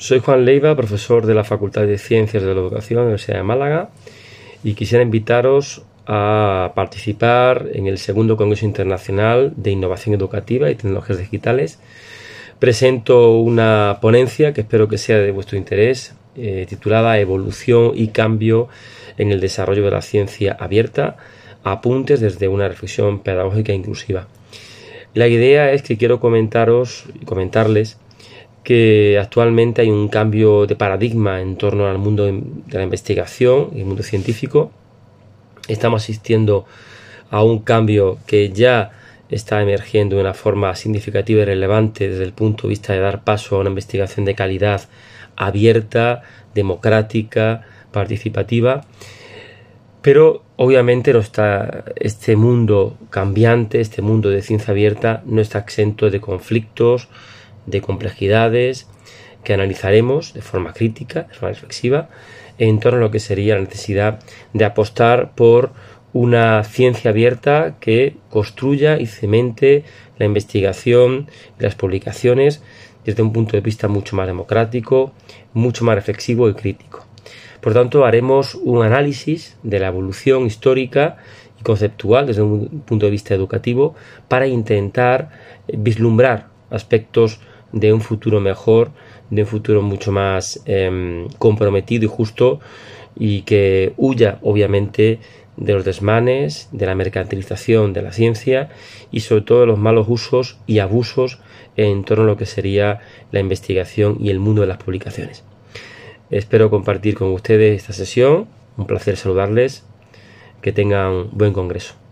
Soy Juan Leiva, profesor de la Facultad de Ciencias de la Educación de la Universidad de Málaga y quisiera invitaros a participar en el segundo Congreso Internacional de Innovación Educativa y Tecnologías Digitales. Presento una ponencia que espero que sea de vuestro interés, eh, titulada Evolución y Cambio en el Desarrollo de la Ciencia Abierta, apuntes desde una reflexión pedagógica inclusiva. La idea es que quiero comentaros y comentarles que actualmente hay un cambio de paradigma en torno al mundo de la investigación y el mundo científico. Estamos asistiendo a un cambio que ya está emergiendo de una forma significativa y relevante desde el punto de vista de dar paso a una investigación de calidad abierta, democrática, participativa. Pero obviamente está este mundo cambiante, este mundo de ciencia abierta, no está exento de conflictos, de complejidades que analizaremos de forma crítica, de forma reflexiva, en torno a lo que sería la necesidad de apostar por una ciencia abierta que construya y cemente la investigación y las publicaciones desde un punto de vista mucho más democrático, mucho más reflexivo y crítico. Por tanto, haremos un análisis de la evolución histórica y conceptual desde un punto de vista educativo para intentar vislumbrar aspectos de un futuro mejor, de un futuro mucho más em, comprometido y justo y que huya obviamente de los desmanes, de la mercantilización de la ciencia y sobre todo de los malos usos y abusos en torno a lo que sería la investigación y el mundo de las publicaciones. Espero compartir con ustedes esta sesión, un placer saludarles, que tengan buen congreso.